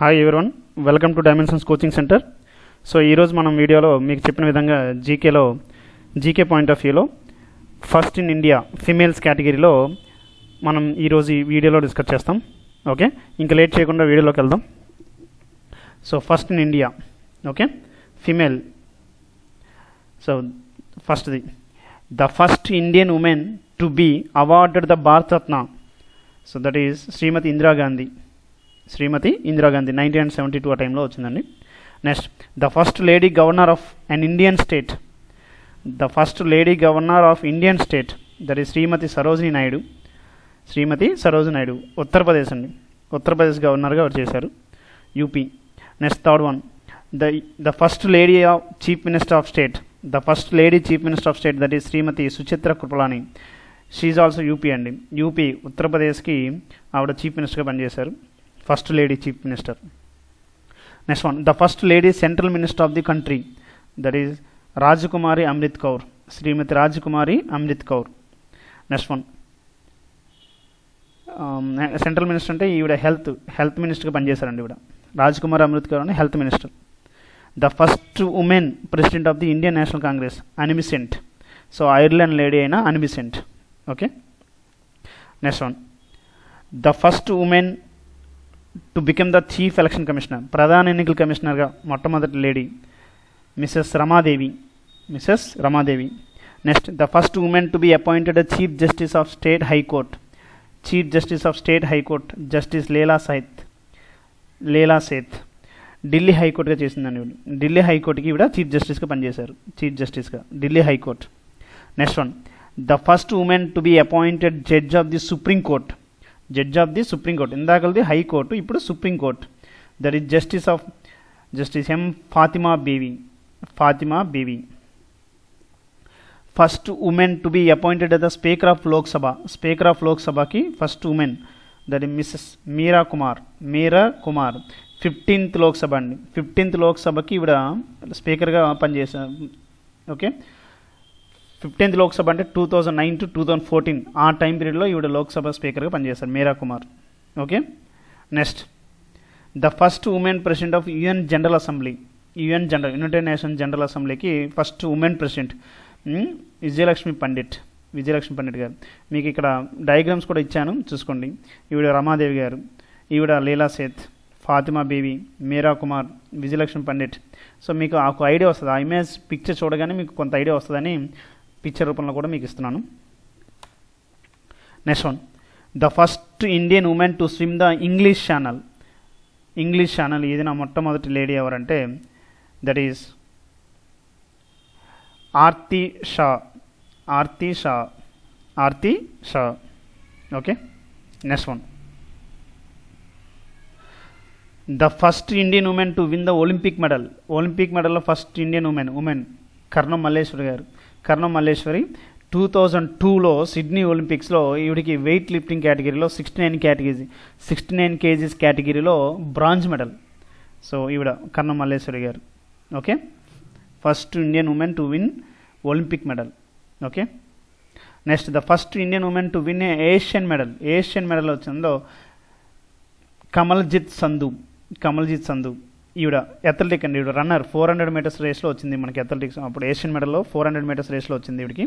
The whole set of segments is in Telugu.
Hi everyone welcome to dimensions coaching centre so ఈరోజు మనం వీడియోలో మీకు చెప్పిన విధంగా జీకేలో జీకే పాయింట్ ఆఫ్ వ్యూలో ఫస్ట్ ఇన్ ఇండియా ఫిమేల్స్ కేటగిరీలో మనం ఈరోజు ఈ వీడియోలో డిస్కస్ చేస్తాం ఓకే ఇంకా లేట్ చేయకుండా వీడియోలోకి వెళ్దాం so first in India okay female so ఫస్ట్ది the first Indian women to be awarded the Bharat Ratna so that is Shrimati Indira Gandhi Shrimati Indira Gandhi nineteen and seventy two ఆ టైంలో వచ్చిందండి next the first lady governor of an Indian state the first lady governor of Indian state that is Shrimati Sarojini Naidu Shrimati Sarojini Naidu Uttar Pradesh అండి ఉత్తరప్రదేశ్ గవర్నర్గా వారు చేశారు UP next third one the the first lady of chief minister of state the first lady chief minister of state that is Shrimati Suchitra Kripalani she also UP అండి యూపీ ఉత్తరప్రదేశ్కి ఆవిడ చీఫ్ మినిస్టర్గా పనిచేశారు first lady chief minister next one the first lady central minister of the country that is Rajkumari Amrit Kaur Shrimati Rajkumari Amrit Kaur next one central minister అంటే ఈవిడ హెల్త్ హెల్త్ మినిస్టర్గా పనిచేశారండి ఇవిడ రాజకుమారి అమృత్ కౌర్ అని health minister the first women president of the Indian national Congress Annie Besant so Ireland lady అయిన Annie Besant okay next one the first women to become the chief election commissioner ప్రధాన ఎన్నికల కమిషనర్గా మొట్టమొదటి lady Mrs Ramadevi Mrs Ramadevi next the first women to be appointed chief justice of state high court chief justice of state high court justice Leila Seth Leila Seth Delhi హైకోర్టుగా చేసిందండి ఢిల్లీ హైకోర్టుకి కూడా చీఫ్ జస్టిస్గా పనిచేశారు చీఫ్ జస్టిస్గా Delhi high court next one the first women to be appointed judge of the supreme court judge of the supreme court ఇందాకలది హైకోర్టు ఇప్పుడు supreme court there is justice of justice M Fatima Beevi Fatima Beevi first women to be appointed the speaker of Lok Sabha speaker of లోక్సభకి first women that is Mrs Meera Kumar Meera Kumar fifteenth Lok Sabha అండి ఫిఫ్టీన్త్ లోక్సభకి ఇవిడ స్పీకర్గా పనిచేసా ఓకే ఫిఫ్టీన్త్ లోక్సభ అంటే two thousand nine to two thousand fourteen ఆ టైం పీరియడ్లో ఈవిడ లోక్సభ స్పీకర్గా పనిచేశారు Meera Kumar okay next the first women president of UN general assembly UN general United Nation general అసెంబ్లీకి first women president Vijayalakshmi Pandit Vijayalakshmi Pandit గారు మీకు ఇక్కడ డయాగ్రామ్స్ కూడా ఇచ్చాను చూసుకోండి ఈవిడ రమాదేవి గారు ఈవిడ లీలా సేత్ ఫాతిమా బేబీ మీరా కుమార్ విజయలక్ష్మి పండిట్ సో మీకు ఒక ఐడియా వస్తుంది ఆ ఇమేజ్ పిక్చర్ చూడగానే మీకు కొంత ఐడియా వస్తుందని పిక్చర్ రూపంలో కూడా మీకు ఇస్తున్నాను next one the first Indian women to swim the English channel English channel ఏది నా మొట్టమొదటి లేడీ ఎవరంటే that is Aarti Shah Aarti Shah Aarti Shah okay next one the first Indian women to win the Olympic medal Olympic మెడల్లో first Indian women women Karnam Malleswar గారు కర్ణం మల్లేశ్వరి టూ థౌజండ్ టూలో సిడ్నీ ఒలింపిక్స్లో ఈవిడికి వెయిట్ లిఫ్టింగ్ కేటగిరీలో sixty nine category sixty nine KGs కేటగిరీలో బ్రాంజ్ మెడల్ సో ఈవిడ కర్ణం మల్లేశ్వరి గారు okay first Indian women to win Olympic medal okay next the first Indian women to win Asian medal Asian medal వచ్చిందో కమల్జిత్ సంధు కమల్జిత్ సంధు ఈవిడ అథ్లెటిక్ అండి ఈవిడ రన్నర్ ఫోర్ హండ్రెడ్ మీటర్స్ రేస్లో వచ్చింది మనకి అథ్లెటిక్స్ అప్పుడు ఏషియన్ మెడల్లో ఫోర్ హండ్రెడ్ మీటర్స్ రేస్లో వచ్చింది ఈవిడికి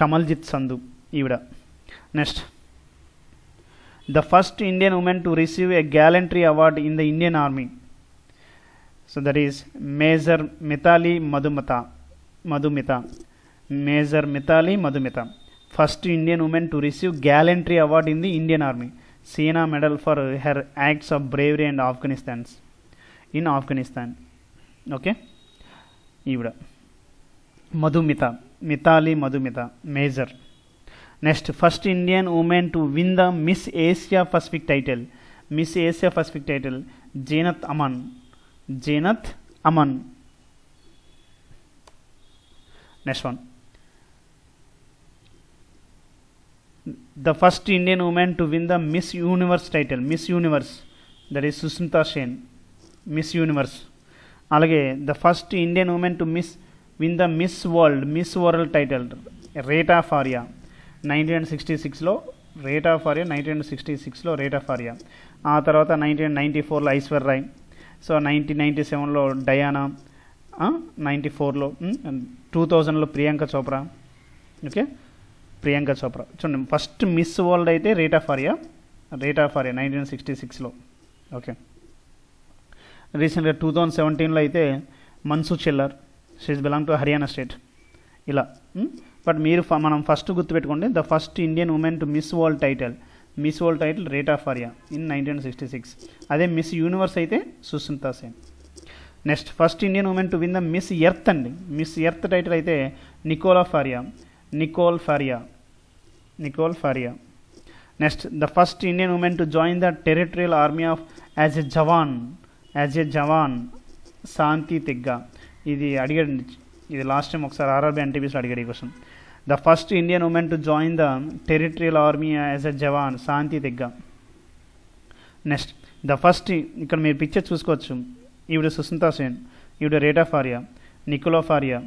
కమల్జిత్ సంధు ఈవిడ next the first Indian women to receive a gallantry award in the Indian army so that is major Mitali Madhumata Madhumita major Mitali Madhumita first Indian women to receive gallantry award in the Indian army Sena medal for her acts of bravery and Afghanistan's in Afghanistan. Okay, Ivda Madhumita Mitali Madhumita Major. Next, first Indian woman to win the Miss Asia Pacific title. Miss Asia Pacific title Janath Aman. Janath Aman. Next one. the first Indian woman to win the Miss Universe title, Miss Universe, that is Susmita Sen. Miss universe అలాగే the first Indian women to miss win the miss world miss world title Reita Faria nineteen and sixty సిక్స్లో Reita Faria nineteen and sixty సిక్స్లో రేట్ ఆఫ్ ఆర్యా ఆ తర్వాత నైన్టీన్ నైంటీ ఫోర్లో Aishwarya Rai so nineteen ninety సెవెన్లో డయానా నైంటీ ఫోర్లో టూ థౌజండ్లో ప్రియాంక చోప్రా ఓకే ప్రియాంక చోప్రా చూడండి ఫస్ట్ మిస్ వరల్డ్ అయితే Reita Faria Reita Faria nineteen sixty సిక్స్లో ఓకే రీసెంట్గా టూ థౌజండ్ సెవెంటీన్లో అయితే Manushi Chhillar she is belong to Haryana state ఇలా బట్ hm? మీరు మనం ఫస్ట్ గుర్తుపెట్టుకోండి the first Indian women to miss world title miss world title Reita Faria in nineteen sixty six అదే మిస్ యూనివర్స్ అయితే Sushmita Sen next first Indian women to win the miss earth అండి మిస్ ఎర్త్ టైటిల్ అయితే Nicole Faria Nicole Faria Nicole Faria next the first Indian women to join the territorial army of as a jawan as a jawan Shanti Tigga ఇది అడిగాడు ఇది లాస్ట్ టైం ఒకసారి ఆర్ఆర్బీ ఎన్టీబీస్లో అడిగాడు ఈ question the first Indian women to join the territorial army as a jawan Shanti Tigga next the first ఇక్కడ మీరు పిక్చర్ చూసుకోవచ్చు ఈవిడ సుస్మితా సేన్ ఈవిడ ఆఫ్ ఫారియా నికోలో ఫారియా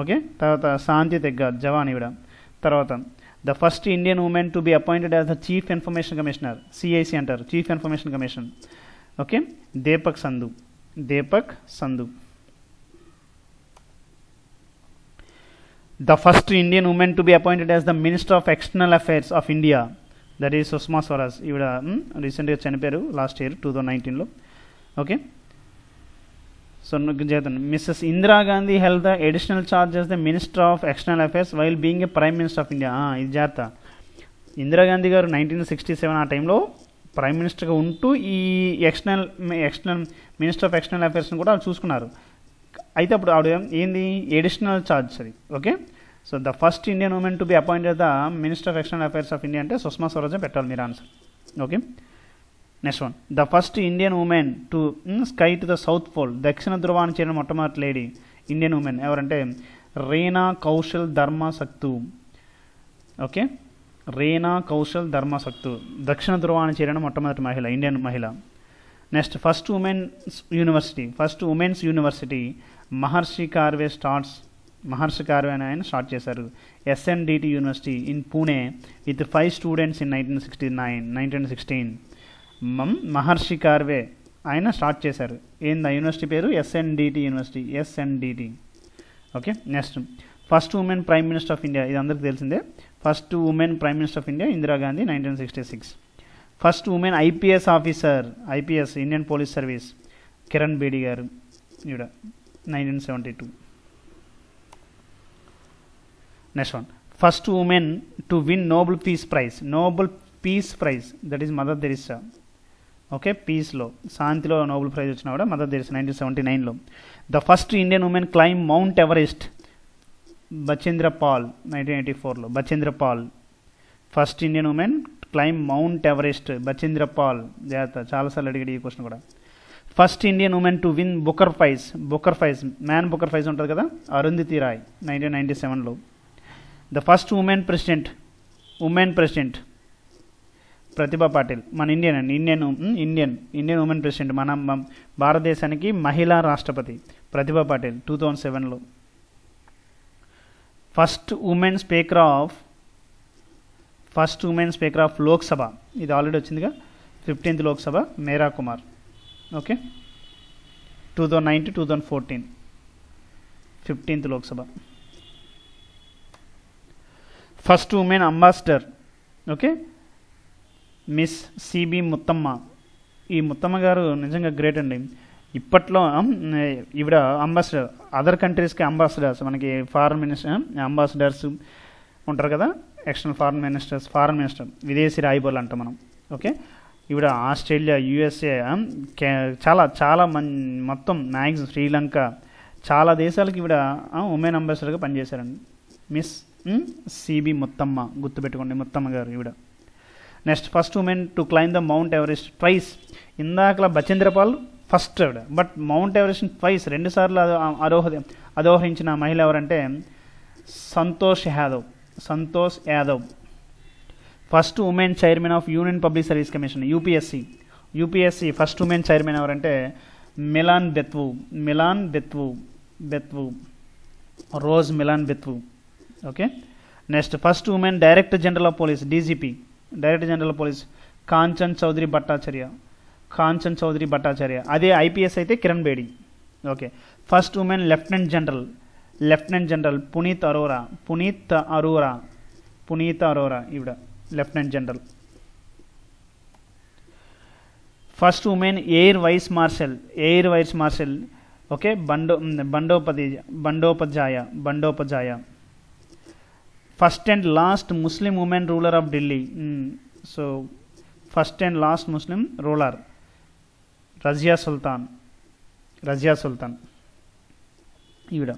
ఓకే తర్వాత శాంతి తెగ్గ జవాన్ ఈవిడ తర్వాత the first Indian women to be appointed as the chief information commissioner CIC అంటారు chief information commission okay Deepak Sandhu Deepak Sandhu the first Indian women to be appointed as the Minister of External Affairs of India. That is Susma Swaraj. ఈవిడ రీసెంట్గా చనిపోయారు లాస్ట్ ఇయర్ టూ థౌజండ్ నైన్టీన్లో ఓకే సో చేద్దాను Mrs Indira Gandhi held additional additional as the minister of external affairs while being a prime minister of India ఇది జాగ్రత్త ఇందిరాగాంధీ గారు నైన్టీన్ సిక్స్టీ సెవెన్ ఆ టైంలో ప్రైమ్ మినిస్టర్గా ఉంటూ ఈ external external minister of external అఫేర్స్ని కూడా వాళ్ళు చూసుకున్నారు అయితే అప్పుడు ఆవిడ ఏంది ఎడిషనల్ ఛార్జ్ అది okay so the first Indian women to be appointed the minister of external affairs of India అంటే సుష్మా స్వరాజే పెట్టాలి మీరు answer okay next one the first Indian women to ski to the south pole దక్షిణ ధ్రువాన్ని చేరిన మొట్టమొదటి లేడీ ఇండియన్ ఉమెన్ ఎవరంటే రీనా కౌశల్ ధర్మ సక్తు ఓకే రేనా కౌశల్ ధర్మాసక్తు దక్షిణ ధృవాన్ని చేరిన మొట్టమొదటి మహిళ ఇండియన్ మహిళ next first women's university first women's university Maharshi Karve starts Maharshi Karve అని ఆయన స్టార్ట్ చేశారు SNDT university in Pune with five students in nineteen sixty nine nineteen sixteen Maharshi Karve ఆయన స్టార్ట్ చేశారు ఏంది ఆ యూనివర్సిటీ పేరు SNDT university SNDT okay next first women prime minister of India ఇది అందరికీ తెలిసిందే first women prime minister of India Indira Gandhi nineteen sixty six first women IPS officer IPS Indian police service Kiran Bedi garu ఈవిడ nineteen seventy two next one first women to win Nobel peace prize Nobel peace prize that is mother Teresa okay పీస్లో శాంతిలో నోబెల్ ప్రైజ్ వచ్చిన కూడా మదర్ దెరిసా నైన్టీన్ సెవెంటీ నైన్లో the first Indian women climb mount Everest Bachendri Pal nineteen eighty ఫోర్లో Bachendri Pal first Indian women climb mount Everest Bachendri Pal జాగ్రత్త చాలాసార్లు అడిగాడు ఈ క్వశ్చన్ కూడా first Indian women to win Booker prize Booker prize Man Booker prize ఉంటుంది కదా అరుంధతి రాయ్ నైన్టీన్ నైంటీ సెవెన్లో the first women president women president Pratibha Patil మన ఇండియన్ అండి Indian Indian Indian women president మన భారతదేశానికి మహిళా రాష్ట్రపతి ప్రతిభా పాటిల్ టూ థౌజండ్ సెవెన్లో first women speaker of first women speaker of Lok Sabha ఇది ఆల్రెడీ వచ్చిందిగా fifteenth Lok Sabha Meira Kumar okay two thousand nine to two thousand fourteen fifteenth Lok Sabha first women ambassador okay miss C B Muthamma ఈ ముత్తమ్మ గారు నిజంగా గ్రేట్ అండి ఇప్పట్లో ఇవిడ అంబాసిడర్ అదర్ కంట్రీస్కి అంబాసిడర్స్ మనకి ఫారెన్ మినిస్టర్ అంబాసిడర్స్ ఉంటారు కదా external foreign ministers foreign minister విదేశీ రాయిబోలు అంట మనం ఓకే ఇవిడ ఆస్ట్రేలియా యుఎస్ఏ చాలా చాలా మన్ మొత్తం మ్యాక్సిమం శ్రీలంక చాలా దేశాలకు ఇవిడ ఉమెన్ అంబాసిడర్గా పనిచేశారండి మిస్ సిబి ముత్తమ్మ గుర్తుపెట్టుకోండి ముత్తమ్మ గారు ఈవిడ next first women to climb the mount Everest twice ఇందాకలా Bachendri Pal first but mount Everest twice రెండుసార్లు అరోహ అదోహించిన మహిళ ఎవరంటే Santosh Yadav Santosh Yadav first women chairman of union public service commission UPSC UPSC first women chairman ఎవరంటే Millian Bethew Millian Bethew Bethew Roze Millian Bethew okay next first women director general of police DGP director general of police Kanchan Chaudhary Bhattacharya Kanchan Chaudhary Bhattacharya అదే ఐపీఎస్ అయితే Kiran Bedi okay first women lieutenant general lieutenant general Punita Arora Punita Arora Punita Arora ఈవిడ lieutenant general first women air vice marshal air vice marshal okay బండో బండోపది Bandyopadhyay Bandyopadhyay first and last Muslim women ruler of Delhi so first and last Muslim ruler Razia Sultan Razia Sultan ఈవిడ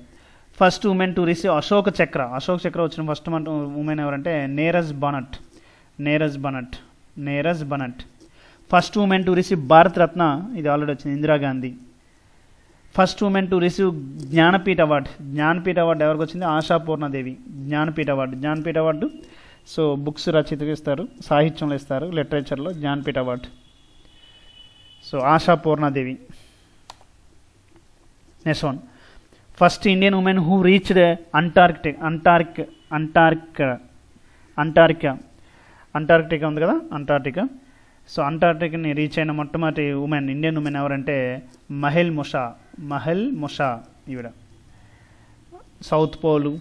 first women to receive Ashok Chakra Ashok చక్ర వచ్చిన ఫస్ట్ ఉమెన్ ఎవరంటే Neerja Bhanot Neerja Bhanot Neerja Bhanot first women to receive Bharat Ratna ఇది ఆల్రెడీ వచ్చింది Indira Gandhi first women to receive Jnanpith award Jnanpith award ఎవరికి వచ్చింది Ashapurna Devi Jnanpith award Jnanpith award so books రచయితగా ఇస్తారు సాహిత్యంలో ఇస్తారు లిటరేచర్లో Jnanpith award so Asha Purna Devi next one first Indian women who reached Antarctic అంటార్క్ అంటార్క్ అంటార్క్ అంటార్క్టిక్ ఉంది కదా అంటార్క్టిక్ సో అంటార్క్టిక్ని రీచ్ అయిన మొట్టమొదటి ఉమెన్ ఇండియన్ ఉమెన్ ఎవరంటే మహిల్ ముషా మహెల్ ముషా ఈవిడ సౌత్ పోలు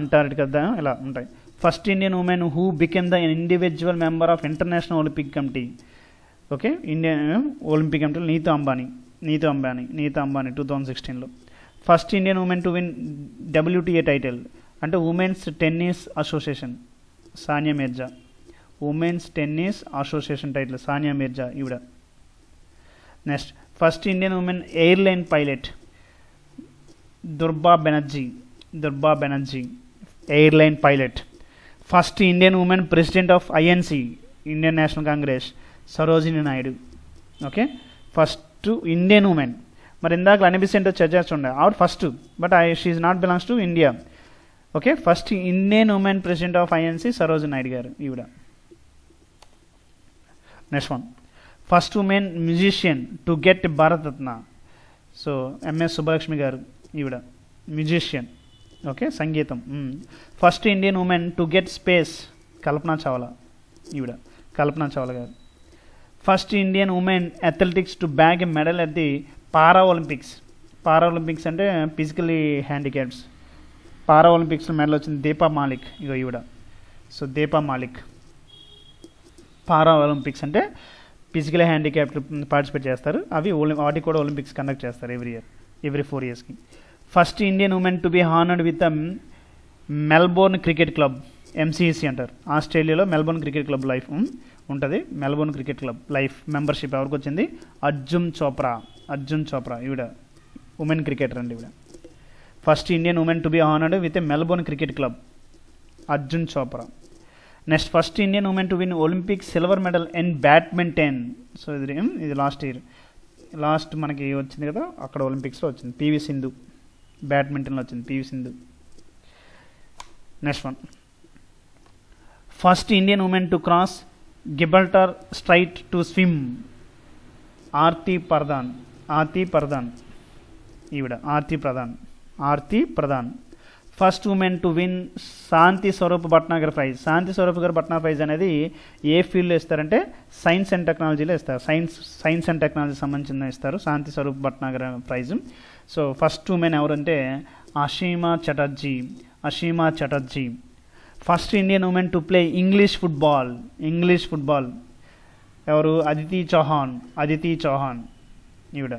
అంటార్క్టికా ఇలా ఉంటాయి first Indian women who became the individual member of international Olympic committee okay Indian Olympic అంటే నీతు అంబానీ నీతు అంబానీ నీతు అంబానీ టూ థౌజండ్ సిక్స్టీన్లో first Indian women to win WTA title అంటే women's tennis association Sania Mirza women's tennis association title Sania Mirza ఈవిడ next first Indian women airline pilot Durba Banerjee Durba Banerjee airline pilot first Indian women president of INC Indian national Congress Sarojini Naidu okay first Indian women మరి ఇందాక అనిపిస్తుంటే చర్చ ఉండే ఆవిడ first but I she is not belongs to India okay first Indian women president of INC Sarojini Naidu garu ఈవిడ next one first women musician to get Bharat Ratna so M S Subbulakshmi garu ఈవిడ మ్యూజిషియన్ ఓకే సంగీతం first Indian women to get space Kalpana Chawla ఈవిడ Kalpana Chawla garu first Indian women athletics to bag a medal at the para Olympics para Olympics అంటే ఫిజికలీ హ్యాండిక్యాప్స్ పారా ఒలింపిక్స్లో మెడల్ వచ్చింది దీపా మాలిక్ ఇక ఈవిడ so Deepa Malik para Olympics అంటే ఫిజికల్ హ్యాండిక్యాప్ పార్టిసిపేట్ చేస్తారు అవి వాటికి కూడా ఒలింపిక్స్ కండక్ట్ చేస్తారు ఎవ్రీ ఇయర్ ఎవ్రీ ఫోర్ ఇయర్స్కి first Indian women to be honoured with Melbourne cricket club MCC అంటారు ఆస్ట్రేలియాలో మెల్బోర్న్ క్రికెట్ క్లబ్ లైఫ్ ఉంటుంది Melbourne cricket club life membership ఎవరికి వచ్చింది అర్జున్ చోప్రా అర్జున్ చోప్రా ఈవిడ ఉమెన్ క్రికెటర్ అండి ఈవిడ first Indian women to be honoured with Melbourne cricket club Anjum Chopra next first Indian women to win Olympic silver medal in badminton so ఇది ఇది లాస్ట్ ఇయర్ లాస్ట్ మనకి వచ్చింది కదా అక్కడ ఒలింపిక్స్లో వచ్చింది పివి సింధు బ్యాడ్మింటన్లో వచ్చింది P V Sindhu next one first Indian women to cross Gibraltar strait to swim Arati Pradhan Arati Pradhan ఈవిడ Arati Pradhan Arati Pradhan first women to win Shanti Swarup Bhatnagar prize Shanti Swarup garu భట్నా ప్రైజ్ అనేది ఏ ఫీల్డ్లో ఇస్తారంటే సైన్స్ అండ్ టెక్నాలజీలో ఇస్తారు సైన్స్ సైన్స్ అండ్ టెక్నాలజీ సంబంధించిన ఇస్తారు Shanti Swarup Bhatnagar prize so first women ఎవరంటే Asima Chatterjee Asima Chatterjee first Indian women to play English football English football ఎవరు అదితి చౌహాన్ అదితి చౌహాన్ ఈవిడ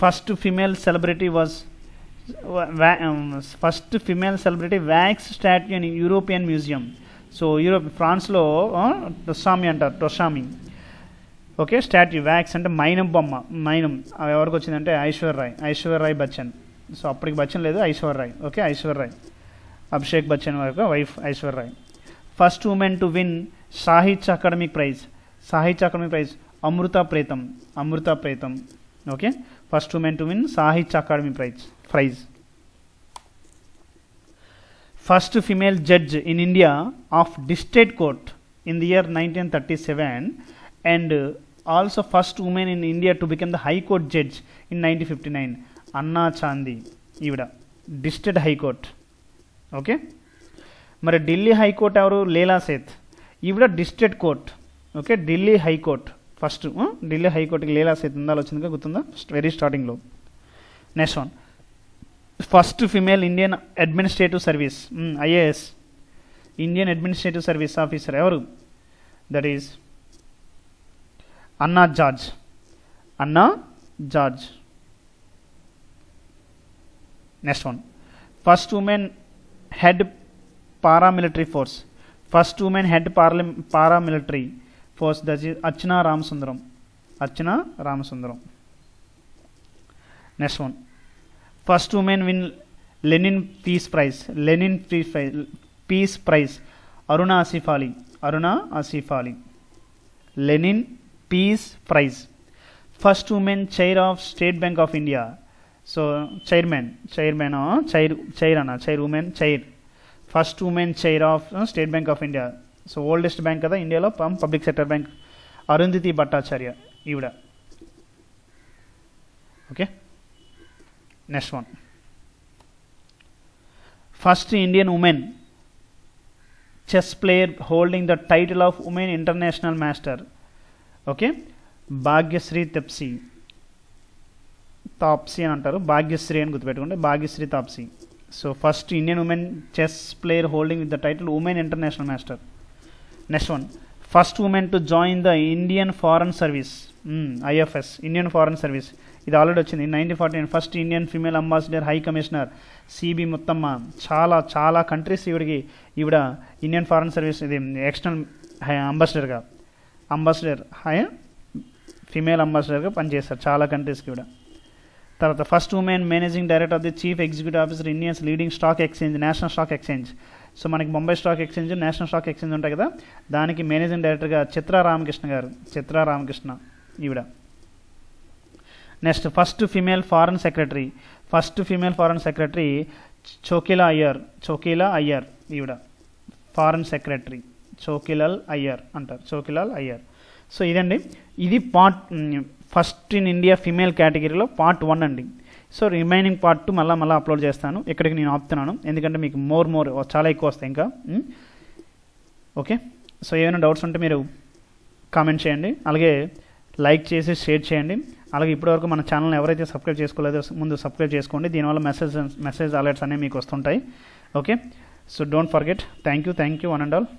first female celebrity was first female celebrity wax statue అని యూరోపియన్ మ్యూజియం సో యూరోప్ ఫ్రాన్స్లో టొస్సామి అంటారు టొస్సామి ఓకే స్టాట్యూ వ్యాక్స్ అంటే మైనం బొమ్మ మైనం అవి ఎవరికి వచ్చిందంటే ఐశ్వర్ రాయ్ ఐశ్వర్ రాయ్ బచ్చన్ సో అప్పటికి బచ్చన్ లేదు ఐశ్వర్ రాయ్ ఓకే ఐశ్వర్ రాయ్ అభిషేక్ బచ్చన్ యొక్క wife Aishwarya first women to win Sahitya academic prize Sahitya academic prize Amrita Pritam Amrita Pritam okay first women to win Sahitya Akademi prize prize first female judge in India of district court in the year nineteen thirty seven and also first women in India to become the high court judge in nineteen fifty nine Anna Chandy ఈవిడ డిస్టేట్ హైకోర్ట్ ఓకే మరి ఢిల్లీ హైకోర్టు ఎవరు లీలా సేత్ ఈవిడ district court okay Delhi high court first Delhi హైకోర్టుకి లీలా సేత్ ఉందాలో వచ్చిందిగా గుర్తుందా వెరీ స్టార్టింగ్లో next one first female Indian administrative service IAS Indian administrative service officer ఎవరు that is Anna George Anna George next one first woman head paramilitary force first woman head para paramilitary force that is Archana Ramasundaram Archana Ramasundaram next one first woman win Lenin peace prize Lenin peace praise peace prize Aruna Asaf Ali Aruna Asaf Ali Lenin peace prize first woman chair of State Bank of India so chairman chairman chair chair అన్న chair woman chair first woman chair of State Bank of India so oldest bank కదా ఇండియాలో public sector bank Arundhati Bhattacharya ఈవిడ okay next one first Indian woman chess player holding the title of woman international master okay Bhagyashree Thipsay Thipsay అని అంటారు భాగ్యశ్రీ అని గుర్తుపెట్టుకుంటే Bhagyashree Thipsay so first Indian woman chess player holding with the title woman international master next one first women to join the Indian foreign service IFS Indian foreign service ఇది ఆల్రెడీ వచ్చింది nineteen forty nine first Indian female ambassador high commissioner C B Muthamma చాలా చాలా కంట్రీస్ ఈవిడికి ఈవిడ ఇండియన్ ఫారెన్ సర్వీస్ ఇది ఎక్స్టర్నల్ అంబాసిడర్గా అంబాసిడర్ హై ఫీమేల్ అంబాసిడర్గా పనిచేస్తారు చాలా కంట్రీస్కి కూడా తర్వాత first woman managing director of the chief executive officer Indians leading stock exchange national stock exchange so మనకి Mumbai stock exchange national stock exchange ఉంటాయి కదా దానికి మేనేజింగ్ డైరెక్టర్గా చిత్రా రామకృష్ణ గారు చిత్రా రామకృష్ణ ఈవిడ next first female foreign secretary first female foreign secretary Chokila Iyer Chokila Iyer ఈవిడ ఫారెన్ సెక్రటరీ చోకిలాల్ అయ్యర్ అంటారు చోకిలాల్ అయ్యర్ సో ఇదండి ఇది part first in India female కేటగిరీలో పార్ట్ వన్ అండి సో రిమైనింగ్ పార్ట్ టూ మళ్ళీ మళ్ళీ అప్లోడ్ చేస్తాను ఇక్కడికి నేను ఆపుతున్నాను ఎందుకంటే మీకు మోర్ మోర్ చాలా ఎక్కువ వస్తాయి ఇంకా ఓకే సో ఏమైనా డౌట్స్ ఉంటే మీరు కామెంట్ చేయండి అలాగే లైక్ చేసి షేర్ చేయండి అలాగే ఇప్పటివరకు మన ఛానల్ని ఎవరైతే సబ్స్క్రైబ్ చేసుకోలేదో ముందు సబ్స్క్రైబ్ చేసుకోండి దీనివల్ల మెసేజ్ మెసేజ్ అలర్ట్స్ అనేవి మీకు వస్తుంటాయి okay so don't forget thank you thank you one and all